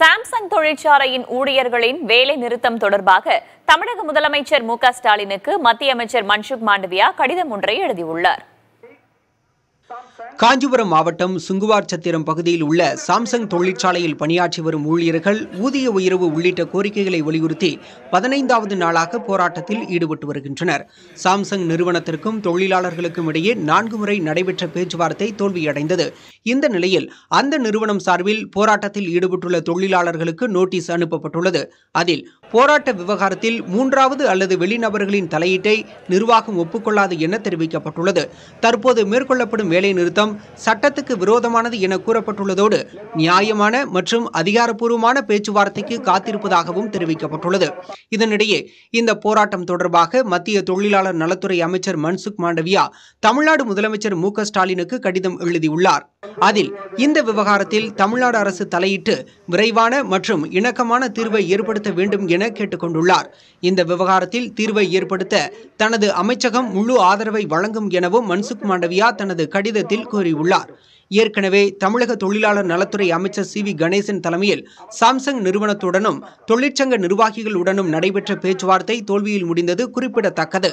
Samsung தொழிற்சாலையின் ஊழியர்களின் வேலை நிறுத்தம் தொடர்பாக தமிழக முதலமைச்சர் மு ஸ்டாலினுக்கு மத்திய அமைச்சர் மன்சுக் மாண்டவியா கடிதம் ஒன்றை எழுதியுள்ளார் காஞ்சிபுரம் மாவட்டம் சுங்குவார் சத்திரம் பகுதியில் உள்ள சாம்சங் தொழிற்சாலையில் பணியாற்றி வரும் ஊழியர்கள் ஊதிய உயர்வு உள்ளிட்ட கோரிக்கைகளை வலியுறுத்தி பதினைந்தாவது நாளாக போராட்டத்தில் ஈடுபட்டு வருகின்றனர் சாம்சங் நிறுவனத்திற்கும் தொழிலாளர்களுக்கும் இடையே நான்கு முறை நடைபெற்ற பேச்சுவார்த்தை தோல்வியடைந்தது இந்த நிலையில் அந்த நிறுவனம் சார்பில் போராட்டத்தில் ஈடுபட்டுள்ள தொழிலாளர்களுக்கு நோட்டீஸ் அனுப்பப்பட்டுள்ளது அதில் போராட்ட விவகாரத்தில் மூன்றாவது அல்லது வெளிநபர்களின் தலையீட்டை நிர்வாகம் ஒப்புக்கொள்ளாது என தெரிவிக்கப்பட்டுள்ளது தற்போது மேற்கொள்ளப்படும் வேலை நிறுத்தம் சட்டத்துக்கு விரோதமானது என கூறப்பட்டுள்ளதோடு நியாயமான மற்றும் அதிகாரப்பூர்வமான பேச்சுவார்த்தைக்கு காத்திருப்பதாகவும் தெரிவிக்கப்பட்டுள்ளது இதனிடையே இந்த போராட்டம் தொடர்பாக மத்திய தொழிலாளர் நலத்துறை அமைச்சர் மன்சுக் மாண்டவியா தமிழ்நாடு முதலமைச்சர் மு ஸ்டாலினுக்கு கடிதம் எழுதியுள்ளார் அதில் இந்த விவகாரத்தில் தமிழ்நாடு அரசு தலையிட்டு விரைவான மற்றும் இணக்கமான தீர்வை ஏற்படுத்த வேண்டும் என கேட்டுக்கொண்டுள்ளார் இந்த விவகாரத்தில் தீர்வை ஏற்படுத்த தனது அமைச்சகம் முழு ஆதரவை வழங்கும் எனவும் மன்சுக் மாண்டவியா தனது கடிதத்தில் கூறியுள்ளார் ஏற்கனவே தமிழக தொழிலாளர் நலத்துறை அமைச்சர் சி வி கணேசன் தலைமையில் சாம்சங் நிறுவனத்துடனும் தொழிற்சங்க நிர்வாகிகளுடனும் நடைபெற்ற பேச்சுவார்த்தை தோல்வியில் முடிந்தது குறிப்பிடத்தக்கது